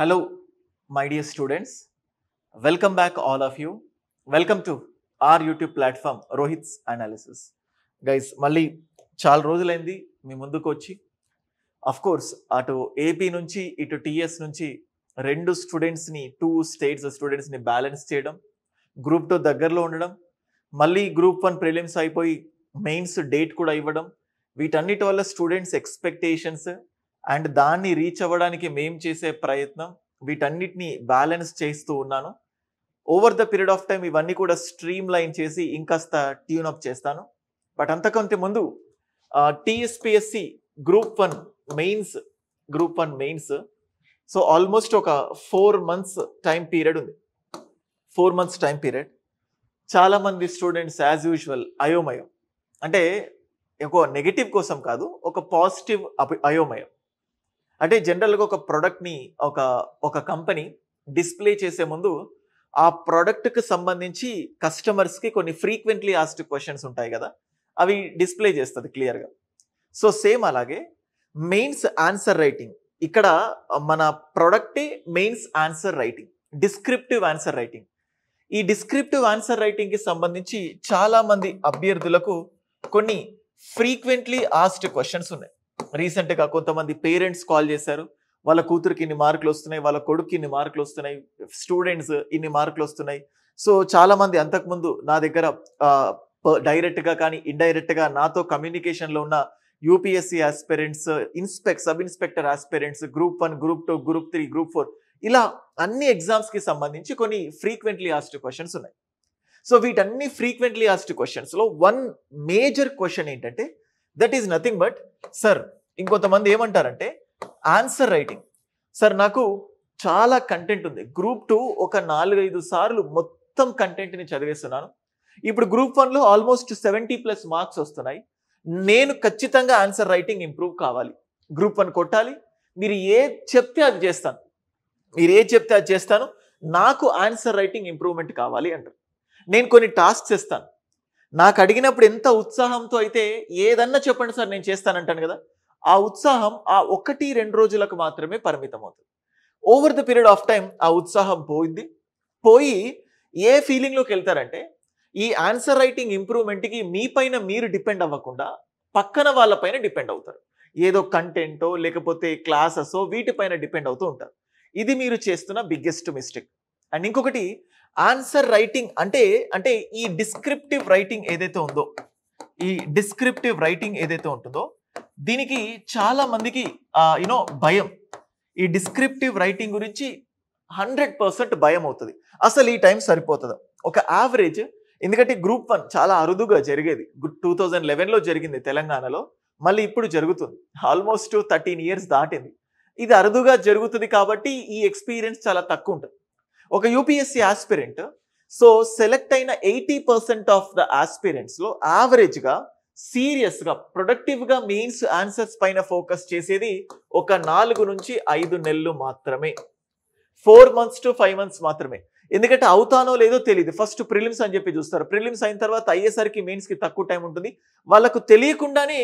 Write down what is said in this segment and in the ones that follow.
hello my dear students welcome back all of you welcome to our YouTube platform Rohit's analysis guys మళ్ళీ చాలా రోజులైంది మీ ముందుకు వచ్చి course అటు ఏపీ నుంచి ఇటు టీఎస్ నుంచి రెండు స్టూడెంట్స్ని టూ స్టేట్స్ స్టూడెంట్స్ని బ్యాలెన్స్ చేయడం గ్రూప్ టూ దగ్గరలో ఉండడం మళ్ళీ గ్రూప్ వన్ ప్రిలిమ్స్ అయిపోయి మెయిన్స్ డేట్ కూడా ఇవ్వడం వీటన్నిటి వల్ల స్టూడెంట్స్ ఎక్స్పెక్టేషన్స్ అండ్ దాన్ని రీచ్ అవ్వడానికి మేము చేసే ప్రయత్నం వీటన్నిటిని బ్యాలెన్స్ చేస్తూ ఉన్నాను over the period of time ఇవన్నీ కూడా స్ట్రీమ్ లైన్ చేసి ఇంకాస్త అప్ చేస్తాను బట్ అంతకంటే ముందు TSPSC group one mains group one mains so almost ఒక ఫోర్ మంత్స్ టైం పీరియడ్ ఉంది ఫోర్ మంత్స్ టైం పీరియడ్ చాలామంది స్టూడెంట్స్ యాజ్ యూజువల్ అయోమయం అంటే ఒక నెగిటివ్ కోసం కాదు ఒక పాజిటివ్ అయోమయం అంటే జనరల్గా ఒక ప్రోడక్ట్ని ఒక ఒక కంపెనీ డిస్ప్లే చేసే ముందు ఆ ప్రోడక్ట్కి సంబంధించి కస్టమర్స్కి కొన్ని ఫ్రీక్వెంట్లీ ఆస్ట్ క్వశ్చన్స్ ఉంటాయి కదా అవి డిస్ప్లే చేస్తుంది క్లియర్గా సో సేమ్ అలాగే మెయిన్స్ ఆన్సర్ రైటింగ్ ఇక్కడ మన ప్రోడక్టే mains answer writing descriptive answer writing ఈ డిస్క్రిప్టివ్ ఆన్సర్ రైటింగ్కి సంబంధించి చాలామంది అభ్యర్థులకు కొన్ని ఫ్రీక్వెంట్లీ ఆస్ట్ క్వశ్చన్స్ ఉన్నాయి రీసెంట్గా కొంతమంది పేరెంట్స్ కాల్ చేశారు వాళ్ళ కూతురికి ఇన్ని మార్కులు వస్తున్నాయి వాళ్ళ కొడుకు ఇన్ని మార్కులు వస్తున్నాయి స్టూడెంట్స్ ఇన్ని మార్కులు వస్తున్నాయి సో చాలామంది అంతకుముందు నా దగ్గర డైరెక్ట్గా కానీ ఇండైరెక్ట్గా నాతో కమ్యూనికేషన్లో ఉన్న UPSC aspirants inspect sub inspector aspirants group one group two group three group four ఇలా అన్ని ఎగ్జామ్స్కి సంబంధించి కొన్ని ఫ్రీక్వెంట్లీ ఆస్ట్ క్వశ్చన్స్ ఉన్నాయి సో వీటన్ని ఫ్రీక్వెంట్లీ క్వశ్చన్స్ క్వశ్చన్స్లో వన్ మేజర్ క్వశ్చన్ ఏంటంటే that is nothing but sir ఇంకొంతమంది ఏమంటారంటే ఆన్సర్ రైటింగ్ సార్ నాకు చాలా కంటెంట్ ఉంది గ్రూప్ టూ ఒక నాలుగైదు సార్లు మొత్తం కంటెంట్ని చదివేస్తున్నాను ఇప్పుడు గ్రూప్ వన్లో ఆల్మోస్ట్ సెవెంటీ ప్లస్ మార్క్స్ వస్తున్నాయి నేను ఖచ్చితంగా ఆన్సర్ రైటింగ్ ఇంప్రూవ్ కావాలి గ్రూప్ వన్ కొట్టాలి మీరు ఏ చెప్తే అది చేస్తాను మీరు ఏ చెప్తే అది చేస్తాను నాకు ఆన్సర్ రైటింగ్ ఇంప్రూవ్మెంట్ కావాలి అంటారు నేను కొన్ని టాస్క్స్ ఇస్తాను నాకు అడిగినప్పుడు ఎంత ఉత్సాహంతో అయితే ఏదన్నా చెప్పండి సార్ నేను చేస్తానంటాను కదా ఆ ఉత్సాహం ఆ ఒకటి రెండు రోజులకు మాత్రమే పరిమితం అవుతుంది over the period of time ఆ ఉత్సాహం పోయింది పోయి ఏ ఫీలింగ్లోకి వెళ్తారంటే ఈ ఆన్సర్ రైటింగ్ ఇంప్రూవ్మెంట్కి మీ పైన మీరు డిపెండ్ అవ్వకుండా పక్కన వాళ్ళపైన డిపెండ్ అవుతారు ఏదో కంటెంటో లేకపోతే క్లాసెస్సో వీటిపైన డిపెండ్ అవుతూ ఉంటారు ఇది మీరు చేస్తున్న బిగ్గెస్ట్ మిస్టేక్ అండ్ ఇంకొకటి ఆన్సర్ రైటింగ్ అంటే అంటే ఈ డిస్క్రిప్టివ్ రైటింగ్ ఏదైతే ఉందో ఈ డిస్క్రిప్టివ్ రైటింగ్ ఏదైతే ఉంటుందో దీనికి చాలా మందికి యూనో భయం ఈ డిస్క్రిప్టివ్ రైటింగ్ గురించి హండ్రెడ్ పర్సెంట్ భయం అవుతుంది అసలు ఈ టైం సరిపోతుంది ఒక యావరేజ్ ఎందుకంటే గ్రూప్ వన్ చాలా అరుదుగా జరిగేది టూ థౌజండ్ లెవెన్లో జరిగింది తెలంగాణలో మళ్ళీ ఇప్పుడు జరుగుతుంది ఆల్మోస్ట్ థర్టీన్ ఇయర్స్ దాటింది ఇది అరుదుగా జరుగుతుంది కాబట్టి ఈ ఎక్స్పీరియన్స్ చాలా తక్కువ ఉంటుంది ఒక యూపీఎస్సీ ఆస్పిరెంట్ సో సెలెక్ట్ అయిన ఎయిటీ పర్సెంట్ ఆఫ్ ద ఆస్పిరెంట్స్లో యావరేజ్గా సీరియస్గా ప్రొడక్టివ్గా మెయిన్స్ ఆన్సర్స్ పైన ఫోకస్ చేసేది ఒక నాలుగు నుంచి ఐదు నెలలు మాత్రమే four months to five months మాత్రమే ఎందుకంటే అవుతానో లేదో తెలియదు ఫస్ట్ ప్రిలిమ్స్ అని చెప్పి చూస్తారు ప్రిలిమ్స్ అయిన తర్వాత అయ్యేసరికి మెయిన్స్కి తక్కువ టైం ఉంటుంది వాళ్ళకు తెలియకుండానే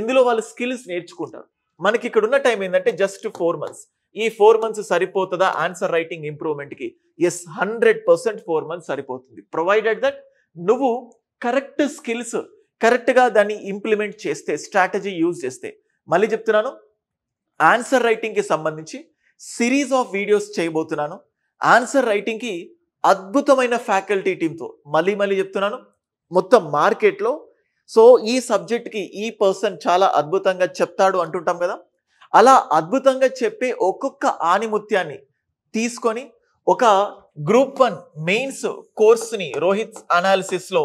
ఇందులో వాళ్ళ స్కిల్స్ నేర్చుకుంటారు మనకి ఇక్కడ ఉన్న టైం ఏంటంటే జస్ట్ ఫోర్ మంత్స్ ఈ ఫోర్ మంత్స్ సరిపోతుందా ఆన్సర్ రైటింగ్ ఇంప్రూవ్మెంట్కి yes hundred percent four months సరిపోతుంది ప్రొవైడెడ్ దట్ నువ్వు కరెక్ట్ స్కిల్స్ కరెక్ట్గా దాన్ని ఇంప్లిమెంట్ చేస్తే స్ట్రాటజీ యూజ్ చేస్తే మళ్ళీ చెప్తున్నాను ఆన్సర్ రైటింగ్కి సంబంధించి సిరీస్ ఆఫ్ వీడియోస్ చేయబోతున్నాను ఆన్సర్ రైటింగ్కి అద్భుతమైన ఫ్యాకల్టీ టీంతో మళ్ళీ మళ్ళీ చెప్తున్నాను మొత్తం మార్కెట్లో సో ఈ సబ్జెక్ట్కి ఈ పర్సన్ చాలా అద్భుతంగా చెప్తాడు అంటుంటాం కదా అలా అద్భుతంగా చెప్పే ఒక్కొక్క ఆనిముత్యాన్ని తీసుకొని ఒక గ్రూప్ వన్ మెయిన్స్ కోర్స్ని రోహిత్ అనాలిసిస్లో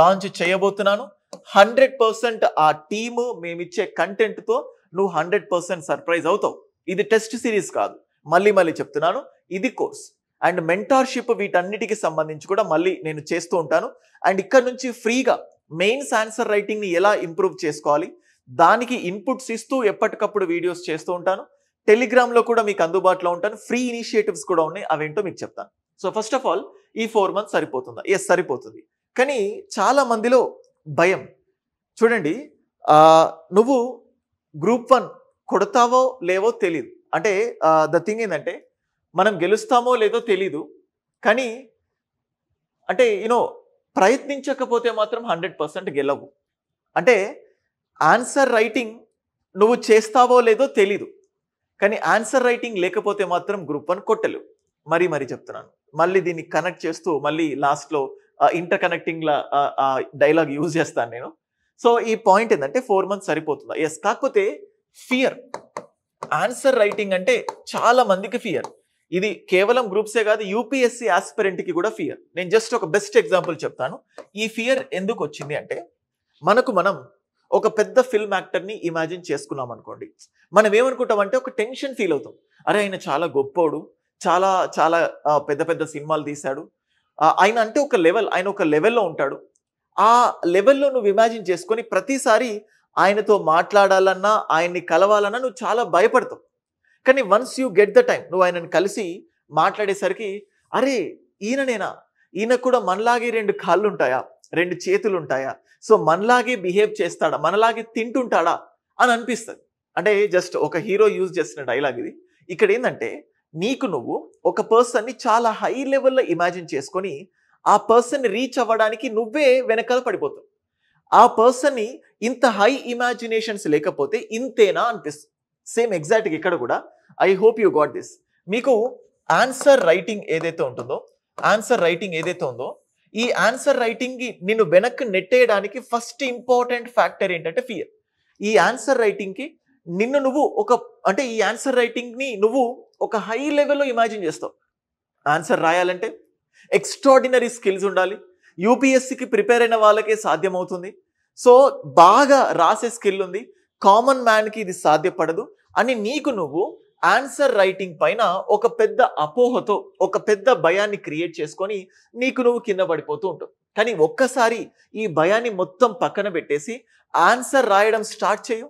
లాంచ్ చేయబోతున్నాను హండ్రెడ్ పర్సెంట్ ఆ టీము మేమిచ్చే కంటెంట్తో నువ్వు హండ్రెడ్ పర్సెంట్ సర్ప్రైజ్ అవుతావు ఇది టెస్ట్ సిరీస్ కాదు మళ్ళీ మళ్ళీ చెప్తున్నాను ఇది కోర్స్ అండ్ మెంటార్షిప్ వీటన్నిటికి సంబంధించి కూడా మళ్ళీ నేను చేస్తూ ఉంటాను అండ్ ఇక్కడ నుంచి ఫ్రీగా మెయిన్స్ ఆన్సర్ రైటింగ్ని ఎలా ఇంప్రూవ్ చేసుకోవాలి దానికి ఇన్పుట్స్ ఇస్తూ ఎప్పటికప్పుడు వీడియోస్ చేస్తూ ఉంటాను టెలిగ్రామ్లో కూడా మీకు అందుబాటులో ఉంటాను ఫ్రీ ఇనిషియేటివ్స్ కూడా ఉన్నాయి అవేంటో మీకు చెప్తాను సో ఫస్ట్ ఆఫ్ ఆల్ ఈ ఫోర్ మంత్స్ సరిపోతుందా ఎస్ సరిపోతుంది కానీ చాలా మందిలో భయం చూడండి నువ్వు గ్రూప్ వన్ కొడతావో లేవో తెలీదు అంటే ద థింగ్ ఏంటంటే మనం గెలుస్తామో లేదో తెలీదు కానీ అంటే యూనో ప్రయత్నించకపోతే మాత్రం హండ్రెడ్ పర్సెంట్ గెలవు అంటే ఆన్సర్ రైటింగ్ నువ్వు చేస్తావో లేదో తెలీదు కానీ ఆన్సర్ రైటింగ్ లేకపోతే మాత్రం గ్రూప్ వన్ కొట్టలేవు మరీ మరీ చెప్తున్నాను మళ్ళీ దీన్ని కనెక్ట్ చేస్తూ మళ్ళీ లాస్ట్లో ఇంటర్ కనెక్టింగ్లా డైలాగ్ యూజ్ చేస్తాను నేను సో ఈ పాయింట్ ఏంటంటే ఫోర్ మంత్స్ సరిపోతుందా ఎస్ కాకపోతే ఫియర్ ఆన్సర్ రైటింగ్ అంటే చాలా మందికి ఫియర్ ఇది కేవలం గ్రూప్సే కాదు యూపీఎస్సీ ఆస్పిరెంట్కి కూడా ఫియర్ నేను జస్ట్ ఒక బెస్ట్ ఎగ్జాంపుల్ చెప్తాను ఈ ఫియర్ ఎందుకు వచ్చింది అంటే మనకు మనం ఒక పెద్ద ఫిల్మ్ యాక్టర్ని ఇమాజిన్ చేసుకున్నాం అనుకోండి మనం ఏమనుకుంటాం అంటే ఒక టెన్షన్ ఫీల్ అవుతాం అరే ఆయన చాలా గొప్పోడు చాలా చాలా పెద్ద పెద్ద సినిమాలు తీశాడు ఆయన అంటే ఒక లెవెల్ ఆయన ఒక లెవెల్లో ఉంటాడు ఆ లెవెల్లో నువ్వు ఇమాజిన్ చేసుకొని ప్రతిసారి ఆయనతో మాట్లాడాలన్నా ఆయన్ని కలవాలన్నా నువ్వు చాలా భయపడతావు కానీ once you get the time నువ్వు ఆయనను కలిసి మాట్లాడేసరికి అరే ఈయన నేనా ఈయన కూడా మనలాగే రెండు కాళ్ళు ఉంటాయా రెండు చేతులు ఉంటాయా సో మనలాగే బిహేవ్ చేస్తాడా మనలాగే తింటుంటాడా అని అనిపిస్తుంది అంటే జస్ట్ ఒక హీరో యూజ్ చేసిన డైలాగ్ ఇది ఇక్కడ ఏంటంటే నీకు నువ్వు ఒక పర్సన్ని చాలా హై లెవెల్లో ఇమాజిన్ చేసుకొని ఆ పర్సన్ రీచ్ అవ్వడానికి నువ్వే వెనకాల పడిపోతావు ఆ పర్సన్ని ఇంత హై ఇమాజినేషన్స్ లేకపోతే ఇంతేనా అనిపిస్తుంది సేమ్ ఎగ్జాక్ట్గా ఇక్కడ కూడా I hope you got this మీకు ఆన్సర్ రైటింగ్ ఏదైతే ఉంటుందో ఆన్సర్ రైటింగ్ ఏదైతే ఉందో ఈ ఆన్సర్ రైటింగ్కి నిన్ను వెనక్కి నెట్టేయడానికి ఫస్ట్ ఇంపార్టెంట్ ఫ్యాక్టర్ ఏంటంటే ఫియర్ ఈ ఆన్సర్ రైటింగ్కి నిన్ను నువ్వు ఒక అంటే ఈ ఆన్సర్ రైటింగ్ని నువ్వు ఒక హై లెవెల్లో ఇమాజిన్ చేస్తావు ఆన్సర్ రాయాలంటే ఎక్స్ట్రాడినరీ స్కిల్స్ ఉండాలి యూపీఎస్సికి ప్రిపేర్ అయిన వాళ్ళకే సాధ్యమవుతుంది సో బాగా రాసే స్కిల్ ఉంది కామన్ మ్యాన్కి ఇది సాధ్యపడదు అని నీకు నువ్వు ఆన్సర్ రైటింగ్ పైన ఒక పెద్ద అపోహతో ఒక పెద్ద భయాన్ని క్రియేట్ చేసుకొని నీకు నువ్వు కింద పడిపోతూ ఉంటావు కానీ ఒక్కసారి ఈ భయాన్ని మొత్తం పక్కన పెట్టేసి ఆన్సర్ రాయడం స్టార్ట్ చేయు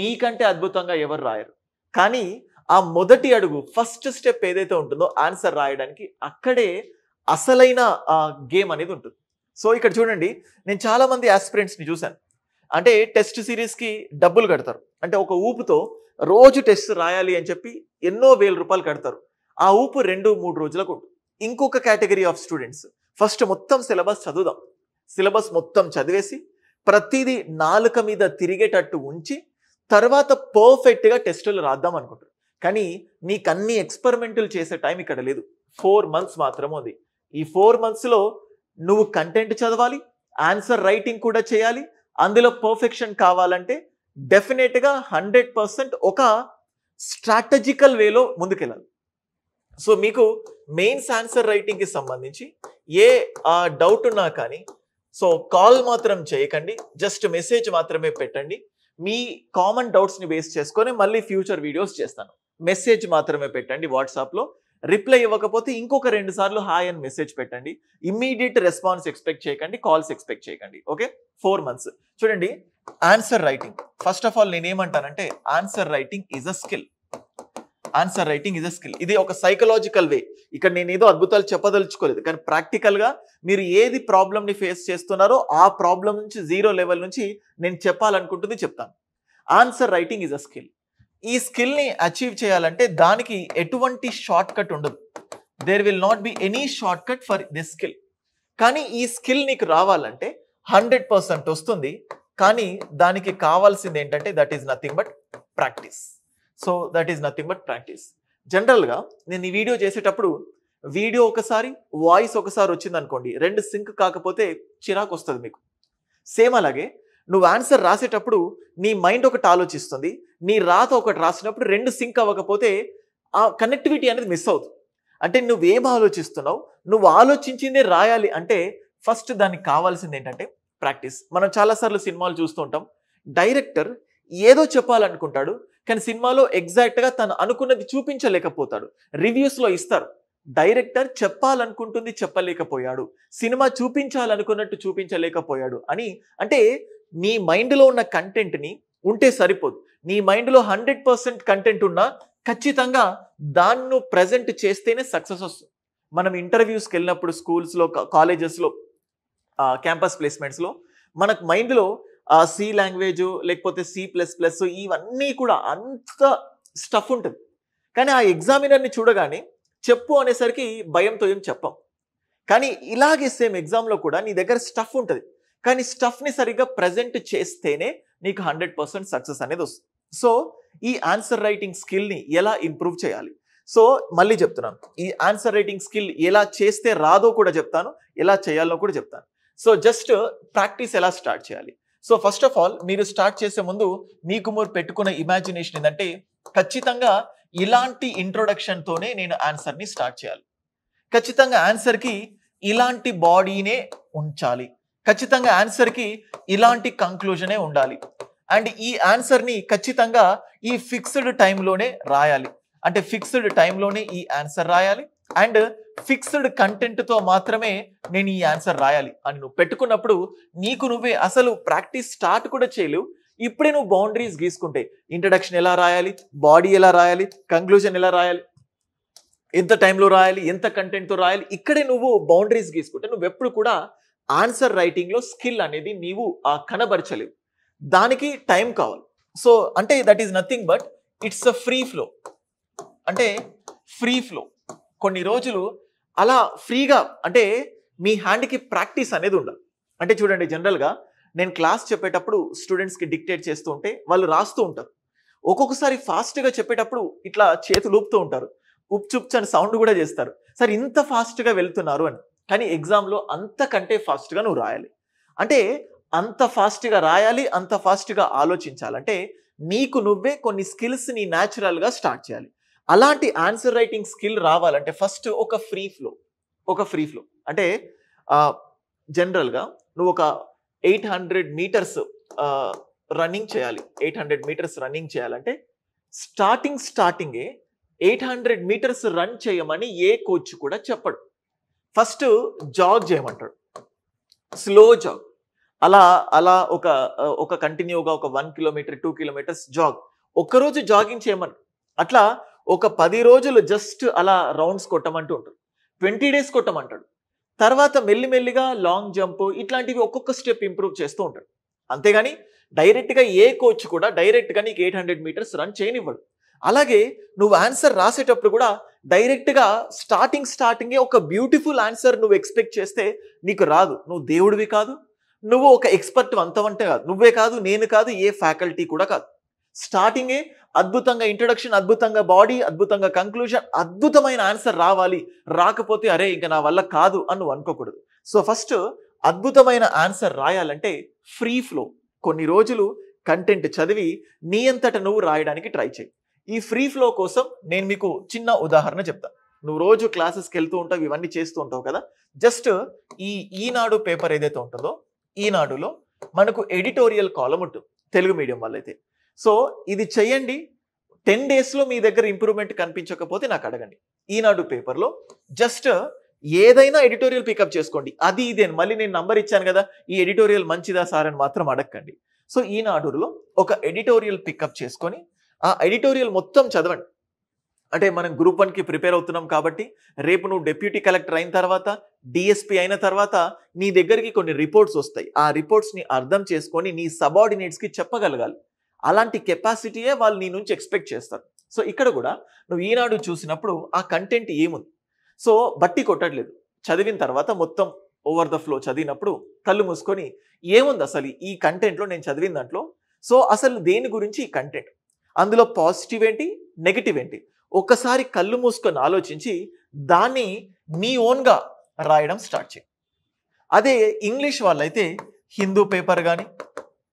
నీకంటే అద్భుతంగా ఎవరు రాయరు కానీ ఆ మొదటి అడుగు ఫస్ట్ స్టెప్ ఏదైతే ఉంటుందో ఆన్సర్ రాయడానికి అక్కడే అసలైన గేమ్ అనేది ఉంటుంది సో ఇక్కడ చూడండి నేను చాలామంది ని చూశాను అంటే టెస్ట్ సిరీస్కి డబ్బులు కడతారు అంటే ఒక ఊపుతో రోజు టెస్ట్ రాయాలి అని చెప్పి ఎన్నో వేల రూపాయలు కడతారు ఆ ఊపు రెండు మూడు రోజులకు ఇంకొక కేటగిరీ ఆఫ్ స్టూడెంట్స్ ఫస్ట్ మొత్తం సిలబస్ చదువుదాం సిలబస్ మొత్తం చదివేసి ప్రతిదీ నాలుక మీద తిరిగేటట్టు ఉంచి తర్వాత పర్ఫెక్ట్గా టెస్టులు రాద్దాం అనుకుంటారు కానీ నీకు అన్ని ఎక్స్పెరిమెంట్లు చేసే టైం ఇక్కడ లేదు ఫోర్ మంత్స్ మాత్రమే ఉంది ఈ ఫోర్ మంత్స్లో నువ్వు కంటెంట్ చదవాలి ఆన్సర్ రైటింగ్ కూడా చేయాలి అందులో పర్ఫెక్షన్ కావాలంటే డెఫినెట్గా హండ్రెడ్ పర్సెంట్ ఒక స్ట్రాటజికల్ వేలో ముందుకెళ్ళాలి సో మీకు మెయిన్స్ ఆన్సర్ రైటింగ్కి సంబంధించి ఏ డౌట్ ఉన్నా కానీ సో కాల్ మాత్రం చేయకండి జస్ట్ మెసేజ్ మాత్రమే పెట్టండి మీ కామన్ డౌట్స్ని బేస్ చేసుకొని మళ్ళీ ఫ్యూచర్ వీడియోస్ చేస్తాను మెసేజ్ మాత్రమే పెట్టండి వాట్సాప్లో రిప్లై ఇవ్వకపోతే ఇంకొక రెండు సార్లు హాయ్ అని మెసేజ్ పెట్టండి ఇమ్మీడియట్ రెస్పాన్స్ ఎక్స్పెక్ట్ చేయకండి కాల్స్ ఎక్స్పెక్ట్ చేయకండి ఓకే ఫోర్ మంత్స్ చూడండి answer writing first of all నేనేమంటానంటే answer writing is a skill answer writing is a skill ఇది ఒక సైకలాజికల్ వే ఇక్కడ నేను ఏదో అద్భుతాలు చెప్పదలుచుకోలేదు కానీ ప్రాక్టికల్గా మీరు ఏది ప్రాబ్లమ్ని ఫేస్ చేస్తున్నారో ఆ ప్రాబ్లం నుంచి జీరో లెవెల్ నుంచి నేను చెప్పాలనుకుంటుంది చెప్తాను answer writing is a skill ఈ స్కిల్ని అచీవ్ చేయాలంటే దానికి ఎటువంటి షార్ట్ కట్ ఉండదు there will not be any short cut for this skill కానీ ఈ స్కిల్ నీకు రావాలంటే హండ్రెడ్ పర్సెంట్ వస్తుంది కానీ దానికి కావాల్సింది ఏంటంటే that is nothing but practice so that is nothing but practice జనరల్గా నేను ఈ వీడియో చేసేటప్పుడు వీడియో ఒకసారి వాయిస్ ఒకసారి వచ్చింది అనుకోండి రెండు సింక్ కాకపోతే చిరాకు వస్తుంది మీకు సేమ్ అలాగే నువ్వు ఆన్సర్ రాసేటప్పుడు నీ మైండ్ ఒకటి ఆలోచిస్తుంది నీ రాత ఒకటి రాసినప్పుడు రెండు సింక్ అవ్వకపోతే ఆ కనెక్టివిటీ అనేది మిస్ అవుతుంది అంటే నువ్వేం ఆలోచిస్తున్నావు నువ్వు ఆలోచించిందే రాయాలి అంటే ఫస్ట్ దానికి కావాల్సింది ఏంటంటే ప్రాక్టీస్ మనం చాలాసార్లు సినిమాలు చూస్తుంటాం డైరెక్టర్ ఏదో చెప్పాలనుకుంటాడు కానీ సినిమాలో ఎగ్జాక్ట్గా తను అనుకున్నది చూపించలేకపోతాడు రివ్యూస్లో ఇస్తారు డైరెక్టర్ చెప్పాలనుకుంటుంది చెప్పలేకపోయాడు సినిమా చూపించాలనుకున్నట్టు చూపించలేకపోయాడు అని అంటే నీ మైండ్లో ఉన్న కంటెంట్ని ఉంటే సరిపోదు నీ మైండ్లో హండ్రెడ్ పర్సెంట్ కంటెంట్ ఉన్నా ఖచ్చితంగా దాన్ని ప్రజెంట్ చేస్తేనే సక్సెస్ వస్తుంది మనం ఇంటర్వ్యూస్కి వెళ్ళినప్పుడు స్కూల్స్లో కాలేజెస్లో క్యాంపస్ ప్లేస్మెంట్స్లో మనకు మైండ్లో సి లాంగ్వేజ్ లేకపోతే సి ప్లస్ ప్లస్ ఇవన్నీ కూడా అంత స్టఫ్ ఉంటుంది కానీ ఆ ఎగ్జామినర్ని చూడగానే చెప్పు అనేసరికి భయంతో ఏం చెప్పం కానీ ఇలాగే సేమ్ ఎగ్జామ్లో కూడా నీ దగ్గర స్టఫ్ ఉంటుంది కానీ స్టఫ్ని సరిగ్గా ప్రజెంట్ చేస్తేనే నీకు హండ్రెడ్ పర్సెంట్ సక్సెస్ అనేది వస్తుంది సో ఈ ఆన్సర్ రైటింగ్ స్కిల్ని ఎలా ఇంప్రూవ్ చేయాలి సో మళ్ళీ చెప్తున్నాను ఈ ఆన్సర్ రైటింగ్ స్కిల్ ఎలా చేస్తే రాదో కూడా చెప్తాను ఎలా చేయాలో కూడా చెప్తాను సో జస్ట్ ప్రాక్టీస్ ఎలా స్టార్ట్ చేయాలి సో ఫస్ట్ ఆఫ్ ఆల్ మీరు స్టార్ట్ చేసే ముందు మీకు మీరు పెట్టుకున్న ఇమాజినేషన్ ఏంటంటే ఖచ్చితంగా ఇలాంటి ఇంట్రొడక్షన్తోనే నేను ఆన్సర్ని స్టార్ట్ చేయాలి ఖచ్చితంగా ఆన్సర్కి ఇలాంటి బాడీనే ఉంచాలి ఖచ్చితంగా ఆన్సర్కి ఇలాంటి కంక్లూజనే ఉండాలి అండ్ ఈ ఆన్సర్ని ఖచ్చితంగా ఈ ఫిక్స్డ్ టైంలోనే రాయాలి అంటే ఫిక్స్డ్ టైంలోనే ఈ ఆన్సర్ రాయాలి అండ్ ఫిక్స్డ్ కంటెంట్తో మాత్రమే నేను ఈ ఆన్సర్ రాయాలి అని నువ్వు పెట్టుకున్నప్పుడు నీకు నువ్వే అసలు ప్రాక్టీస్ స్టార్ట్ కూడా చేయలేవు ఇప్పుడే నువ్వు బౌండరీస్ గీసుకుంటే ఇంట్రడక్షన్ ఎలా రాయాలి బాడీ ఎలా రాయాలి కంక్లూజన్ ఎలా రాయాలి ఎంత టైంలో రాయాలి ఎంత కంటెంట్తో రాయాలి ఇక్కడే నువ్వు బౌండరీస్ గీసుకుంటే నువ్వు ఎప్పుడు కూడా ఆన్సర్ రైటింగ్లో స్కిల్ అనేది నీవు కనబరచలేవు దానికి టైం కావాలి సో అంటే that is nothing but it's a free flow అంటే ఫ్రీ ఫ్లో కొన్ని రోజులు అలా ఫ్రీగా అంటే మీ హ్యాండ్కి ప్రాక్టీస్ అనేది ఉండాలి అంటే చూడండి జనరల్గా నేను క్లాస్ చెప్పేటప్పుడు స్టూడెంట్స్కి డిక్టేట్ చేస్తూ ఉంటే వాళ్ళు రాస్తూ ఉంటారు ఒక్కొక్కసారి ఫాస్ట్గా చెప్పేటప్పుడు ఇట్లా చేతులు ఊపుతూ ఉంటారు ఉప్చుప్చు అని సౌండ్ కూడా చేస్తారు సార్ ఇంత ఫాస్ట్గా వెళ్తున్నారు అని కానీ ఎగ్జామ్లో అంతకంటే ఫాస్ట్గా నువ్వు రాయాలి అంటే అంత ఫాస్ట్గా రాయాలి అంత ఫాస్ట్గా ఆలోచించాలంటే నీకు నువ్వే కొన్ని స్కిల్స్ని న్యాచురల్గా స్టార్ట్ చేయాలి అలాంటి ఆన్సర్ రైటింగ్ స్కిల్ రావాలంటే ఫస్ట్ ఒక ఫ్రీ ఫ్లో ఒక ఫ్రీ ఫ్లో అంటే జనరల్గా నువ్వు ఒక ఎయిట్ హండ్రెడ్ మీటర్స్ రన్నింగ్ చేయాలి ఎయిట్ హండ్రెడ్ మీటర్స్ రన్నింగ్ చేయాలంటే స్టార్టింగ్ స్టార్టింగే ఎయిట్ హండ్రెడ్ మీటర్స్ రన్ చేయమని ఏ కోచ్ కూడా చెప్పడు ఫస్ట్ జాగ్ చేయమంటాడు స్లో జాగ్ అలా అలా ఒక ఒక కంటిన్యూగా ఒక one kilometer two kilometers jog ఒక్కరోజు జాగింగ్ చేయమని అట్లా ఒక పది రోజులు జస్ట్ అలా రౌండ్స్ కొట్టమంటూ ఉంటాడు ట్వంటీ డేస్ కొట్టమంటాడు తర్వాత మెల్లిమెల్లిగా లాంగ్ జంప్ ఇట్లాంటివి ఒక్కొక్క స్టెప్ ఇంప్రూవ్ చేస్తూ ఉంటాడు అంతేగాని డైరెక్ట్గా ఏ కోచ్ కూడా డైరెక్ట్గా నీకు ఎయిట్ హండ్రెడ్ మీటర్స్ రన్ చేయనివ్వడు అలాగే నువ్వు ఆన్సర్ రాసేటప్పుడు కూడా డైరెక్ట్గా స్టార్టింగ్ స్టార్టింగే ఒక బ్యూటిఫుల్ ఆన్సర్ నువ్వు ఎక్స్పెక్ట్ చేస్తే నీకు రాదు నువ్వు దేవుడివి కాదు నువ్వు ఒక ఎక్స్పర్ట్ అంతవంటే కాదు నువ్వే కాదు నేను కాదు ఏ ఫ్యాకల్టీ కూడా కాదు స్టార్టింగే అద్భుతంగా ఇంట్రొడక్షన్ అద్భుతంగా బాడీ అద్భుతంగా కంక్లూజన్ అద్భుతమైన ఆన్సర్ రావాలి రాకపోతే అరే ఇంకా నా వల్ల కాదు అని నువ్వు అనుకోకూడదు సో ఫస్ట్ అద్భుతమైన ఆన్సర్ రాయాలంటే ఫ్రీ ఫ్లో కొన్ని రోజులు కంటెంట్ చదివి నీ అంతట నువ్వు రాయడానికి ట్రై చేయి ఈ ఫ్రీ ఫ్లో కోసం నేను మీకు చిన్న ఉదాహరణ చెప్తా నువ్వు రోజు క్లాసెస్కి వెళ్తూ ఉంటావు ఇవన్నీ చేస్తూ ఉంటావు కదా జస్ట్ ఈ ఈనాడు పేపర్ ఏదైతే ఉంటుందో ఈనాడులో మనకు ఎడిటోరియల్ కాలం ఉంటుంది తెలుగు మీడియం వాళ్ళైతే సో ఇది చేయండి టెన్ డేస్లో మీ దగ్గర ఇంప్రూవ్మెంట్ కనిపించకపోతే నాకు అడగండి ఈనాడు పేపర్లో జస్ట్ ఏదైనా ఎడిటోరియల్ పికప్ చేసుకోండి అది ఇదే మళ్ళీ నేను నంబర్ ఇచ్చాను కదా ఈ ఎడిటోరియల్ మంచిదా సార్ అని మాత్రం అడగండి సో ఈనాడులో ఒక ఎడిటోరియల్ పికప్ చేసుకొని ఆ ఎడిటోరియల్ మొత్తం చదవండి అంటే మనం గ్రూప్ వన్కి ప్రిపేర్ అవుతున్నాం కాబట్టి రేపు నువ్వు డెప్యూటీ కలెక్టర్ అయిన తర్వాత డిఎస్పీ అయిన తర్వాత నీ దగ్గరికి కొన్ని రిపోర్ట్స్ వస్తాయి ఆ రిపోర్ట్స్ని అర్థం చేసుకొని నీ సబార్డినేట్స్కి చెప్పగలగాలి అలాంటి కెపాసిటీయే వాళ్ళు నీ నుంచి ఎక్స్పెక్ట్ చేస్తారు సో ఇక్కడ కూడా నువ్వు ఈనాడు చూసినప్పుడు ఆ కంటెంట్ ఏముంది సో బట్టి కొట్టట్లేదు చదివిన తర్వాత మొత్తం ఓవర్ ద ఫ్లో చదివినప్పుడు కళ్ళు మూసుకొని ఏముంది అసలు ఈ కంటెంట్లో నేను చదివిన దాంట్లో సో అసలు దేని గురించి ఈ కంటెంట్ అందులో పాజిటివ్ ఏంటి నెగిటివ్ ఏంటి ఒకసారి కళ్ళు మూసుకొని ఆలోచించి దాన్ని నీ ఓన్గా రాయడం స్టార్ట్ చేయి అదే ఇంగ్లీష్ వాళ్ళైతే హిందూ పేపర్ కానీ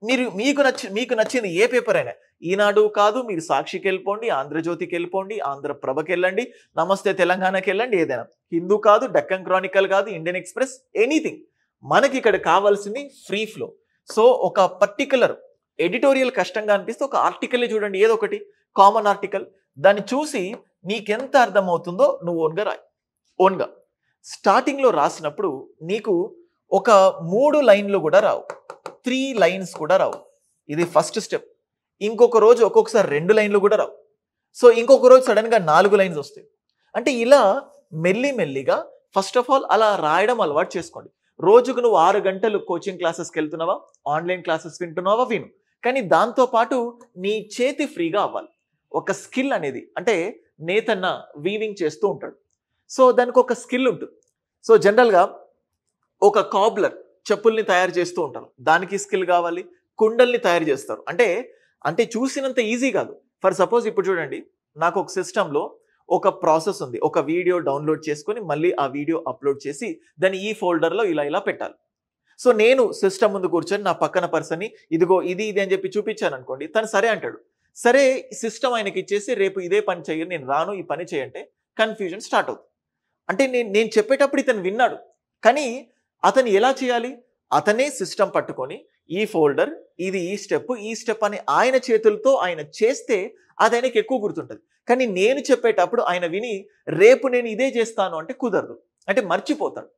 మీరు మీకు నచ్చి మీకు నచ్చింది ఏ పేపర్ అయినా ఈనాడు కాదు మీరు సాక్షికి వెళ్ళిపోండి ఆంధ్రజ్యోతికి వెళ్ళిపోండి ఆంధ్రప్రభకి వెళ్ళండి నమస్తే తెలంగాణకి వెళ్ళండి ఏదైనా హిందూ కాదు డక్కన్ క్రానికల్ కాదు ఇండియన్ ఎక్స్ప్రెస్ ఎనీథింగ్ మనకి ఇక్కడ కావాల్సింది ఫ్రీ ఫ్లో సో ఒక పర్టికులర్ ఎడిటోరియల్ కష్టంగా అనిపిస్తే ఒక ఆర్టికలే చూడండి ఏదో ఒకటి కామన్ ఆర్టికల్ దాన్ని చూసి నీకెంత అర్థమవుతుందో నువ్వు ఓన్గా రాయి ఓన్గా స్టార్టింగ్లో రాసినప్పుడు నీకు ఒక మూడు లైన్లు కూడా రావు త్రీ లైన్స్ కూడా రావు ఇది ఫస్ట్ స్టెప్ ఇంకొక రోజు ఒక్కొక్కసారి రెండు లైన్లు కూడా రావు సో ఇంకొక రోజు సడన్గా నాలుగు లైన్స్ వస్తాయి అంటే ఇలా మెల్లి మెల్లిగా ఫస్ట్ ఆఫ్ ఆల్ అలా రాయడం అలవాటు చేసుకోండి రోజుకు నువ్వు ఆరు గంటలు కోచింగ్ క్లాసెస్కి వెళ్తున్నావా ఆన్లైన్ క్లాసెస్ వింటున్నావా విను కానీ దాంతోపాటు నీ చేతి ఫ్రీగా అవ్వాలి ఒక స్కిల్ అనేది అంటే నేతన్న వీవింగ్ చేస్తూ ఉంటాడు సో దానికి ఒక స్కిల్ ఉంటుంది సో జనరల్గా ఒక కాబ్లర్ చెప్పుల్ని తయారు చేస్తూ ఉంటారు దానికి స్కిల్ కావాలి కుండల్ని తయారు చేస్తారు అంటే అంటే చూసినంత ఈజీ కాదు ఫర్ సపోజ్ ఇప్పుడు చూడండి నాకు ఒక సిస్టంలో ఒక ప్రాసెస్ ఉంది ఒక వీడియో డౌన్లోడ్ చేసుకొని మళ్ళీ ఆ వీడియో అప్లోడ్ చేసి దాన్ని ఈ ఫోల్డర్లో ఇలా ఇలా పెట్టాలి సో నేను సిస్టమ్ ముందు కూర్చొని నా పక్కన పర్సన్ని ఇదిగో ఇది ఇది అని చెప్పి చూపించాను అనుకోండి తను సరే అంటాడు సరే సిస్టమ్ ఆయనకి ఇచ్చేసి రేపు ఇదే పని చేయరు నేను రాను ఈ పని చేయంటే కన్ఫ్యూజన్ స్టార్ట్ అవుతుంది అంటే నేను నేను చెప్పేటప్పుడు ఇతను విన్నాడు కానీ అతను ఎలా చేయాలి అతనే సిస్టమ్ పట్టుకొని ఈ ఫోల్డర్ ఇది ఈ స్టెప్ ఈ స్టెప్ అని ఆయన చేతులతో ఆయన చేస్తే అది ఆయనకి ఎక్కువ గుర్తుంటుంది కానీ నేను చెప్పేటప్పుడు ఆయన విని రేపు నేను ఇదే చేస్తాను అంటే కుదరదు అంటే మర్చిపోతాడు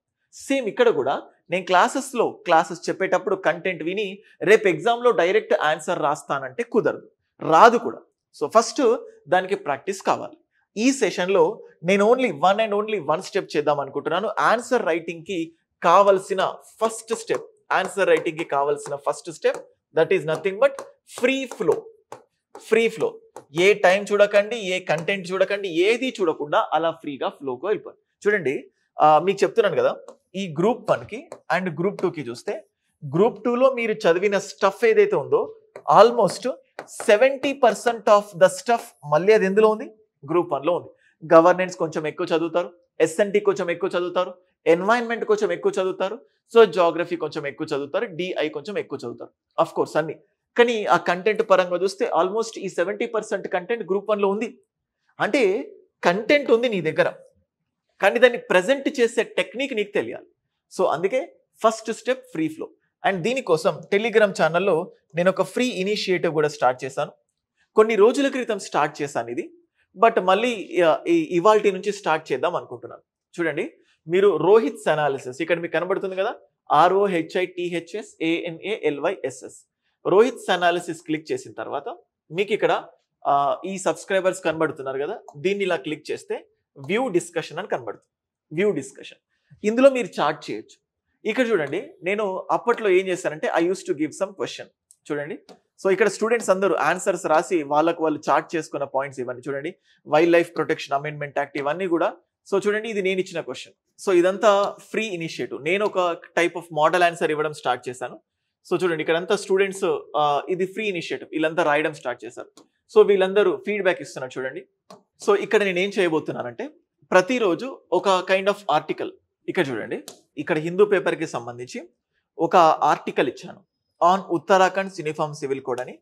సేమ్ ఇక్కడ కూడా నేను క్లాసెస్లో క్లాసెస్ చెప్పేటప్పుడు కంటెంట్ విని రేపు ఎగ్జామ్లో డైరెక్ట్ ఆన్సర్ రాస్తానంటే కుదరదు రాదు కూడా సో ఫస్ట్ దానికి ప్రాక్టీస్ కావాలి ఈ సెషన్లో నేను only one and only one step చేద్దాం అనుకుంటున్నాను ఆన్సర్ రైటింగ్కి కావలసిన ఫస్ట్ స్టెప్ ఆన్సర్ రైటింగ్కి కావలసిన first step that is nothing but free flow free flow ఏ టైం చూడకండి ఏ కంటెంట్ చూడకండి ఏది చూడకుండా అలా ఫ్రీగా ఫ్లోకి వెళ్ళిపోయి చూడండి మీకు చెప్తున్నాను కదా ఈ గ్రూప్ వన్కి అండ్ గ్రూప్ టూకి చూస్తే గ్రూప్ టూలో మీరు చదివిన స్టఫ్ ఏదైతే ఉందో almost seventy percent of the stuff మళ్ళీ అది ఎందులో ఉంది గ్రూప్ వన్లో ఉంది గవర్నెన్స్ కొంచెం ఎక్కువ చదువుతారు ఎస్ఎన్టీ కొంచెం ఎక్కువ చదువుతారు ఎన్వైర్న్మెంట్ కొంచెం ఎక్కువ చదువుతారు సో జాగ్రఫీ కొంచెం ఎక్కువ చదువుతారు డిఐ కొంచెం ఎక్కువ చదువుతారు అఫ్ కోర్స్ అన్ని కానీ ఆ కంటెంట్ పరంగా చూస్తే ఆల్మోస్ట్ ఈ సెవెంటీ పర్సెంట్ కంటెంట్ గ్రూప్ వన్లో ఉంది అంటే కంటెంట్ ఉంది నీ దగ్గర కానీ దాన్ని ప్రజెంట్ చేసే టెక్నిక్ నీకు తెలియాలి సో అందుకే first step free flow and దీనికోసం టెలిగ్రామ్ ఛానల్లో నేను ఒక ఫ్రీ ఇనిషియేటివ్ కూడా స్టార్ట్ చేశాను కొన్ని రోజుల క్రితం స్టార్ట్ చేశాను ఇది బట్ మళ్ళీ ఇవాల్టి నుంచి స్టార్ట్ చేద్దాం అనుకుంటున్నాను చూడండి మీరు రోహిత్ అనాలిసిస్ ఇక్కడ మీకు కనబడుతుంది కదా ఆర్ఓహెచ్ఐ టిహెచ్ఎస్ ఏఎన్ఏఎల్వైఎస్ఎస్ రోహిత్ అనాలిసిస్ క్లిక్ చేసిన తర్వాత మీకు ఇక్కడ ఈ సబ్స్క్రైబర్స్ కనబడుతున్నారు కదా దీన్ని ఇలా క్లిక్ చేస్తే వ్యూ డిస్కషన్ అని కనబడుతుంది వ్యూ డిస్కషన్ ఇందులో మీరు చార్ట్ చేయొచ్చు ఇక్కడ చూడండి నేను అప్పట్లో ఏం చేశానంటే I use to give some question చూడండి సో ఇక్కడ స్టూడెంట్స్ అందరూ ఆన్సర్స్ రాసి వాళ్ళకు వాళ్ళు చాట్ చేసుకున్న పాయింట్స్ ఇవన్నీ చూడండి wild life protection amendment act ఇవన్నీ కూడా సో చూడండి ఇది నేను ఇచ్చిన క్వశ్చన్ సో ఇదంతా ఫ్రీ ఇనిషియేటివ్ నేను ఒక టైప్ ఆఫ్ మోడల్ ఆన్సర్ ఇవ్వడం స్టార్ట్ చేశాను సో చూడండి ఇక్కడంతా స్టూడెంట్స్ uh, ఇది ఫ్రీ ఇనిషియేటివ్ వీళ్ళంతా రాయడం స్టార్ట్ చేశారు సో వీళ్ళందరూ ఫీడ్బ్యాక్ ఇస్తున్నారు చూడండి సో ఇక్కడ నేను ఏం చేయబోతున్నానంటే ప్రతిరోజు ఒక కైండ్ ఆఫ్ ఆర్టికల్ ఇక్కడ చూడండి ఇక్కడ హిందూ పేపర్కి సంబంధించి ఒక ఆర్టికల్ ఇచ్చాను on Uttarakhand uniform civil code అని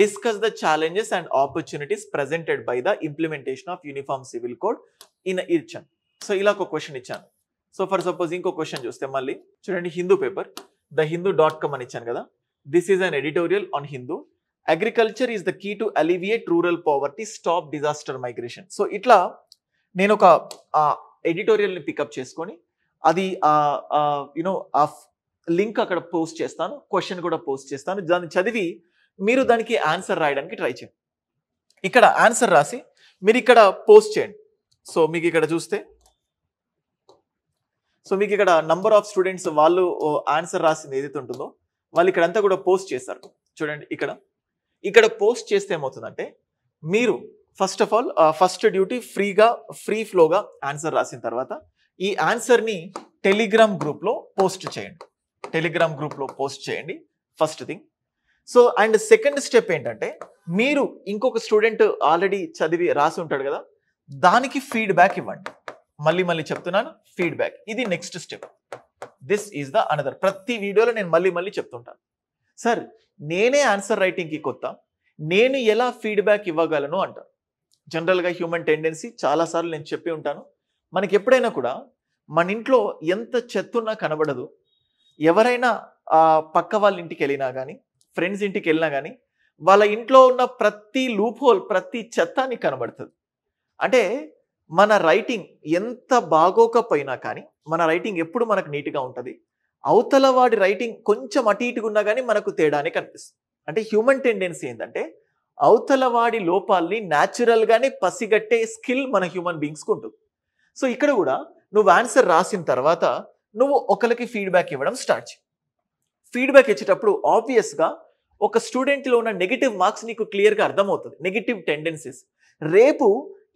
discuss the challenges and opportunities presented by the implementation of uniform civil code in ఇచ్చాను సో ఇలా ఒక క్వశ్చన్ ఇచ్చాను సో ఫర్ సపోజ్ ఇంకో క్వశ్చన్ చూస్తే మళ్ళీ చూడండి Hindu paper the Hindu dot com అని ఇచ్చాను కదా this is an editorial on Hindu agriculture is the key to alleviate rural poverty stop disaster migration so ఇట్లా నేను ఒక ఎడిటోరియల్ని పికప్ చేసుకొని అది యునో ఆ లింక్ అక్కడ పోస్ట్ చేస్తాను క్వశ్చన్ కూడా పోస్ట్ చేస్తాను దాన్ని చదివి మీరు దానికి ఆన్సర్ రాయడానికి ట్రై చేయండి ఇక్కడ ఆన్సర్ రాసి మీరు ఇక్కడ పోస్ట్ చేయండి సో మీకు ఇక్కడ చూస్తే సో మీకు ఇక్కడ నంబర్ ఆఫ్ స్టూడెంట్స్ వాళ్ళు ఆన్సర్ రాసింది ఏదైతే ఉంటుందో వాళ్ళు ఇక్కడంతా కూడా పోస్ట్ చేస్తారు చూడండి ఇక్కడ ఇక్కడ పోస్ట్ చేస్తే ఏమవుతుందంటే మీరు first of all first duty ఫ్రీగా ఫ్రీ ఫ్లోగా ఆన్సర్ రాసిన తర్వాత ఈ ఆన్సర్ని టెలిగ్రామ్ గ్రూప్లో పోస్ట్ చేయండి టెలిగ్రామ్ గ్రూప్లో పోస్ట్ చేయండి first thing so and second step ఏంటంటే మీరు ఇంకొక స్టూడెంట్ ఆల్రెడీ చదివి రాసి ఉంటాడు కదా దానికి ఫీడ్బ్యాక్ ఇవ్వండి మళ్ళీ మళ్ళీ చెప్తున్నాను ఫీడ్బ్యాక్ ఇది next step this is the another ప్రతి వీడియోలో నేను మళ్ళీ మళ్ళీ చెప్తుంటాను సార్ నేనే ఆన్సర్ రైటింగ్కి కొత్త నేను ఎలా ఫీడ్బ్యాక్ ఇవ్వగలను అంటారు జనరల్గా హ్యూమన్ టెండెన్సీ చాలాసార్లు నేను చెప్పి ఉంటాను మనకి ఎప్పుడైనా కూడా మన ఇంట్లో ఎంత చెత్తున్నా కనబడదు ఎవరైనా పక్క వాళ్ళ ఇంటికి వెళ్ళినా కానీ ఫ్రెండ్స్ ఇంటికి వెళ్ళినా కానీ వాళ్ళ ఇంట్లో ఉన్న ప్రతి లూప్ హోల్ ప్రతి చెత్తాన్ని కనబడుతుంది అంటే మన రైటింగ్ ఎంత బాగోకపోయినా కానీ మన రైటింగ్ ఎప్పుడు మనకు నీట్గా ఉంటుంది అవతల వాడి రైటింగ్ కొంచెం అటు ఇటుగా ఉన్నా కానీ మనకు తేడానే కనిపిస్తుంది అంటే హ్యూమన్ టెండెన్సీ ఏంటంటే అవతల వాడి లోపాలని న్యాచురల్గానే పసిగట్టే స్కిల్ మన హ్యూమన్ బీయింగ్స్కి ఉంటుంది సో ఇక్కడ కూడా నువ్వు ఆన్సర్ రాసిన తర్వాత నువ్వు ఒకరికి ఫీడ్బ్యాక్ ఇవ్వడం స్టార్ట్ చేయి ఫీడ్బ్యాక్ ఇచ్చేటప్పుడు ఆబ్వియస్గా ఒక స్టూడెంట్లో ఉన్న నెగిటివ్ మార్క్స్ నీకు క్లియర్గా అర్థమవుతుంది నెగిటివ్ టెండెన్సీస్ రేపు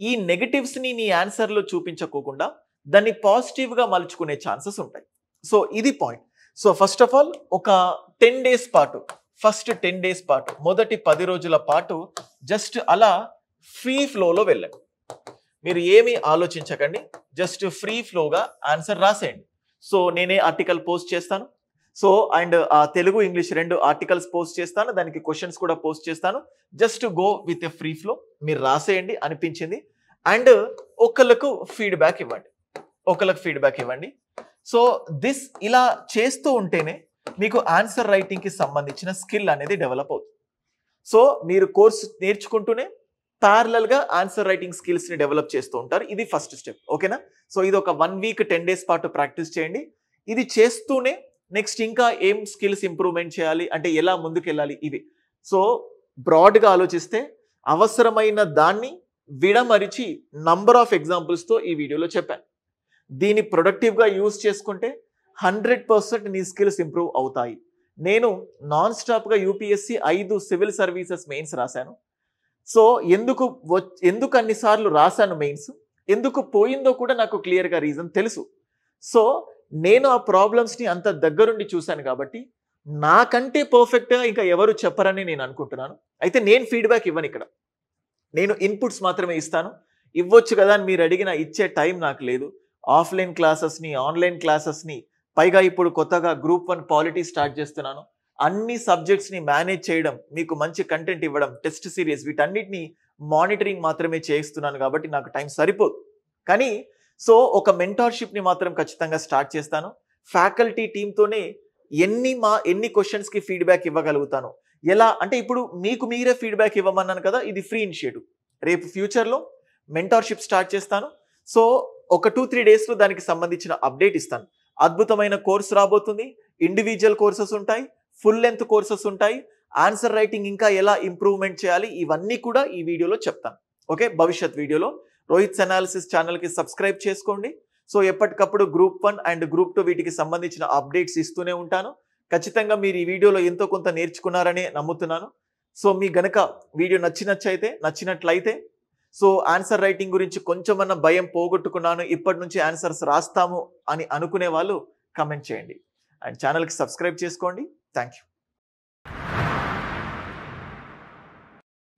ఈ నెగిటివ్స్ని నీ ఆన్సర్లో చూపించకోకుండా దాన్ని పాజిటివ్గా మలుచుకునే ఛాన్సెస్ ఉంటాయి సో ఇది point so first of all ఒక టెన్ డేస్ పాటు ఫస్ట్ టెన్ డేస్ పాటు మొదటి పది రోజుల పాటు జస్ట్ అలా ఫ్రీ ఫ్లోలో వెళ్ళండి మీరు ఏమీ ఆలోచించకండి జస్ట్ ఫ్రీ ఫ్లోగా ఆన్సర్ రాసేయండి సో నేనే ఆర్టికల్ పోస్ట్ చేస్తాను సో అండ్ ఆ తెలుగు ఇంగ్లీష్ రెండు ఆర్టికల్స్ పోస్ట్ చేస్తాను దానికి క్వశ్చన్స్ కూడా పోస్ట్ చేస్తాను just go with a free flow మీరు రాసేయండి అనిపించింది అండ్ ఒకళ్ళకు ఫీడ్బ్యాక్ ఇవ్వండి ఒకళ్ళకు ఫీడ్బ్యాక్ ఇవ్వండి సో దిస్ ఇలా చేస్తూ ఉంటేనే మీకు ఆన్సర్ రైటింగ్కి సంబంధించిన స్కిల్ అనేది డెవలప్ అవుతుంది సో మీరు కోర్సు నేర్చుకుంటూనే ప్యారలల్గా ఆన్సర్ రైటింగ్ స్కిల్స్ని డెవలప్ చేస్తూ ఉంటారు ఇది ఫస్ట్ స్టెప్ ఓకేనా సో ఇది ఒక వన్ వీక్ టెన్ డేస్ పాటు ప్రాక్టీస్ చేయండి ఇది చేస్తూనే నెక్స్ట్ ఇంకా ఏం స్కిల్స్ ఇంప్రూవ్మెంట్ చేయాలి అంటే ఎలా ముందుకెళ్ళాలి ఇవి సో బ్రాడ్గా ఆలోచిస్తే అవసరమైన దాన్ని విడమరిచి నంబర్ ఆఫ్ ఎగ్జాంపుల్స్తో ఈ వీడియోలో చెప్పాను దీన్ని ప్రొడక్టివ్గా యూజ్ చేసుకుంటే హండ్రెడ్ పర్సెంట్ నీ స్కిల్స్ ఇంప్రూవ్ అవుతాయి నేను నాన్ స్టాప్గా యూపీఎస్సి ఐదు సివిల్ సర్వీసెస్ మెయిన్స్ రాశాను సో ఎందుకు ఎందుకు అన్నిసార్లు రాశాను మెయిన్స్ ఎందుకు పోయిందో కూడా నాకు క్లియర్గా రీజన్ తెలుసు సో నేను ఆ ప్రాబ్లమ్స్ని అంత దగ్గరుండి చూశాను కాబట్టి నాకంటే పర్ఫెక్ట్గా ఇంకా ఎవరు చెప్పరని నేను అనుకుంటున్నాను అయితే నేను ఫీడ్బ్యాక్ ఇవ్వను ఇక్కడ నేను ఇన్పుట్స్ మాత్రమే ఇస్తాను ఇవ్వచ్చు కదా అని మీరు అడిగిన ఇచ్చే టైం నాకు లేదు ఆఫ్లైన్ క్లాసెస్ని ఆన్లైన్ క్లాసెస్ని పైగా ఇప్పుడు కొత్తగా గ్రూప్ వన్ పాలిటీ స్టార్ట్ చేస్తున్నాను అన్ని సబ్జెక్ట్స్ని మేనేజ్ చేయడం మీకు మంచి కంటెంట్ ఇవ్వడం టెస్ట్ సిరీస్ వీటన్నిటిని మానిటరింగ్ మాత్రమే చేస్తున్నాను కాబట్టి నాకు టైం సరిపోదు కానీ సో ఒక మెంటార్షిప్ని మాత్రం ఖచ్చితంగా స్టార్ట్ చేస్తాను ఫ్యాకల్టీ టీంతోనే ఎన్ని మా ఎన్ని క్వశ్చన్స్కి ఫీడ్బ్యాక్ ఇవ్వగలుగుతాను ఎలా అంటే ఇప్పుడు మీకు మీరే ఫీడ్బ్యాక్ ఇవ్వమన్నాను కదా ఇది ఫ్రీ ఇనిషియేటివ్ రేపు ఫ్యూచర్లో మెంటార్షిప్ స్టార్ట్ చేస్తాను సో ఒక టూ త్రీ డేస్లో దానికి సంబంధించిన అప్డేట్ ఇస్తాను అద్భుతమైన కోర్సు రాబోతుంది ఇండివిజువల్ కోర్సెస్ ఉంటాయి ఫుల్ లెంత్ కోర్సెస్ ఉంటాయి ఆన్సర్ రైటింగ్ ఇంకా ఎలా ఇంప్రూవ్మెంట్ చేయాలి ఇవన్నీ కూడా ఈ వీడియోలో చెప్తాను ఓకే భవిష్యత్ వీడియోలో రోహిత్ అనాలిసిస్ ఛానల్కి సబ్స్క్రైబ్ చేసుకోండి సో ఎప్పటికప్పుడు group one and group two వీటికి సంబంధించిన అప్డేట్స్ ఇస్తూనే ఉంటాను ఖచ్చితంగా మీరు ఈ వీడియోలో ఎంతో కొంత నేర్చుకున్నారనే నమ్ముతున్నాను సో మీ గనక వీడియో నచ్చినచ్చైతే నచ్చినట్లయితే సో ఆన్సర్ రైటింగ్ గురించి కొంచెమన్నా భయం పోగొట్టుకున్నాను ఇప్పటి నుంచి ఆన్సర్స్ రాస్తాము అని అనుకునే వాళ్ళు కమెంట్ చేయండి అండ్ ఛానల్కి సబ్స్క్రైబ్ చేసుకోండి థ్యాంక్ యూ